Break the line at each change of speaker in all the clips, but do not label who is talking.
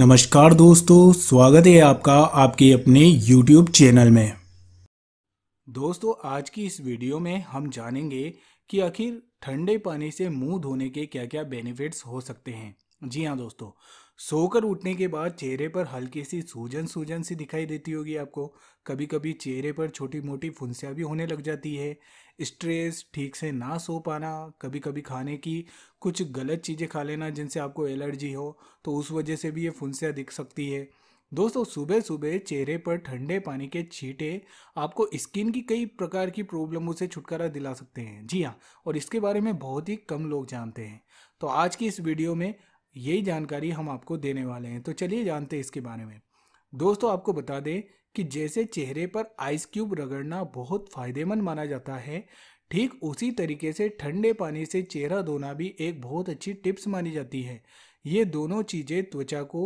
नमस्कार दोस्तों स्वागत है आपका आपके अपने YouTube चैनल में दोस्तों आज की इस वीडियो में हम जानेंगे कि आखिर ठंडे पानी से मुंह धोने के क्या क्या बेनिफिट्स हो सकते हैं जी हाँ दोस्तों सोकर उठने के बाद चेहरे पर हल्की सी सूजन सूजन सी दिखाई देती होगी आपको कभी कभी चेहरे पर छोटी मोटी फुंसियाँ भी होने लग जाती है स्ट्रेस ठीक से ना सो पाना कभी कभी खाने की कुछ गलत चीज़ें खा लेना जिनसे आपको एलर्जी हो तो उस वजह से भी ये फुंसियाँ दिख सकती है दोस्तों सुबह सुबह चेहरे पर ठंडे पानी के छींटे आपको स्किन की कई प्रकार की प्रॉब्लमों से छुटकारा दिला सकते हैं जी हाँ और इसके बारे में बहुत ही कम लोग जानते हैं तो आज की इस वीडियो में यही जानकारी हम आपको देने वाले हैं तो चलिए जानते हैं इसके बारे में दोस्तों आपको बता दें कि जैसे चेहरे पर आइस क्यूब रगड़ना बहुत फायदेमंद माना जाता है ठीक उसी तरीके से ठंडे पानी से चेहरा धोना भी एक बहुत अच्छी टिप्स मानी जाती है ये दोनों चीज़ें त्वचा को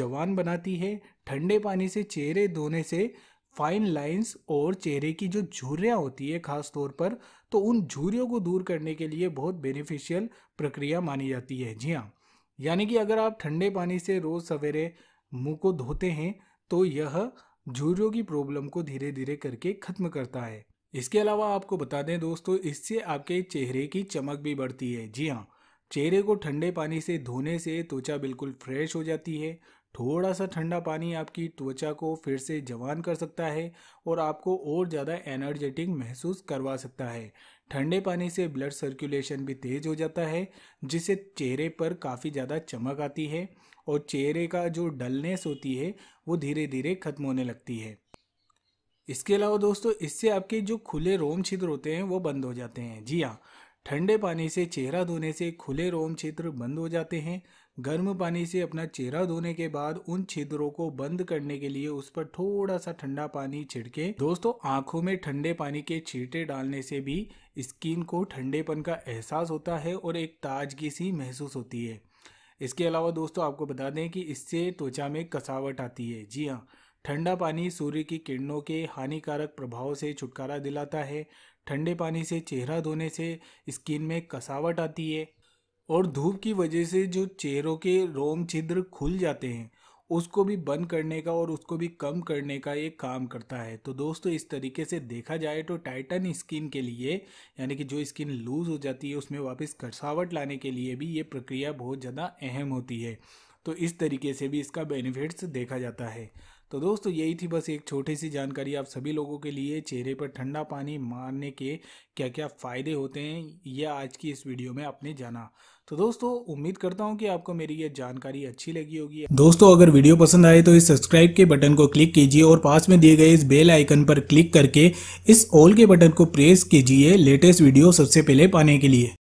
जवान बनाती है ठंडे पानी से चेहरे धोने से फाइन लाइंस और चेहरे की जो झुर्रियाँ होती है ख़ास तौर पर तो उन झुर्रियों को दूर करने के लिए बहुत बेनिफिशियल प्रक्रिया मानी जाती है जी हाँ यानी कि अगर आप ठंडे पानी से रोज़ सवेरे मुंह को धोते हैं तो यह झुरियों की प्रॉब्लम को धीरे धीरे करके ख़त्म करता है इसके अलावा आपको बता दें दोस्तों इससे आपके चेहरे की चमक भी बढ़ती है जी हाँ चेहरे को ठंडे पानी से धोने से त्वचा बिल्कुल फ्रेश हो जाती है थोड़ा सा ठंडा पानी आपकी त्वचा को फिर से जवान कर सकता है और आपको और ज़्यादा एनर्जेटिक महसूस करवा सकता है ठंडे पानी से ब्लड सर्कुलेशन भी तेज़ हो जाता है जिससे चेहरे पर काफ़ी ज़्यादा चमक आती है और चेहरे का जो डलनेस होती है वो धीरे धीरे ख़त्म होने लगती है इसके अलावा दोस्तों इससे आपके जो खुले रोम छिद्र होते हैं वो बंद हो जाते हैं जी हाँ ठंडे पानी से चेहरा धोने से खुले रोम क्षेत्र बंद हो जाते हैं गर्म पानी से अपना चेहरा धोने के बाद उन छिद्रों को बंद करने के लिए उस पर थोड़ा सा ठंडा पानी छिड़के दोस्तों आंखों में ठंडे पानी के छींटे डालने से भी स्किन को ठंडेपन का एहसास होता है और एक ताजगी सी महसूस होती है इसके अलावा दोस्तों आपको बता दें कि इससे त्वचा में कसावट आती है जी हाँ ठंडा पानी सूर्य की किरणों के हानिकारक प्रभाव से छुटकारा दिलाता है ठंडे पानी से चेहरा धोने से स्किन में कसावट आती है और धूप की वजह से जो चेहरों के रोम छिद्र खुल जाते हैं उसको भी बंद करने का और उसको भी कम करने का ये काम करता है तो दोस्तों इस तरीके से देखा जाए तो टाइटन स्किन के लिए यानी कि जो स्किन लूज़ हो जाती है उसमें वापस घसावट लाने के लिए भी ये प्रक्रिया बहुत ज़्यादा अहम होती है तो इस तरीके से भी इसका बेनिफिट्स देखा जाता है तो दोस्तों यही थी बस एक छोटी सी जानकारी आप सभी लोगों के लिए चेहरे पर ठंडा पानी मारने के क्या क्या फ़ायदे होते हैं यह आज की इस वीडियो में आपने जाना तो दोस्तों उम्मीद करता हूँ कि आपको मेरी ये जानकारी अच्छी लगी होगी दोस्तों अगर वीडियो पसंद आए तो इस सब्सक्राइब के बटन को क्लिक कीजिए और पास में दिए गए इस बेल आइकन पर क्लिक करके इस ऑल के बटन को प्रेस कीजिए लेटेस्ट वीडियो सबसे पहले पाने के लिए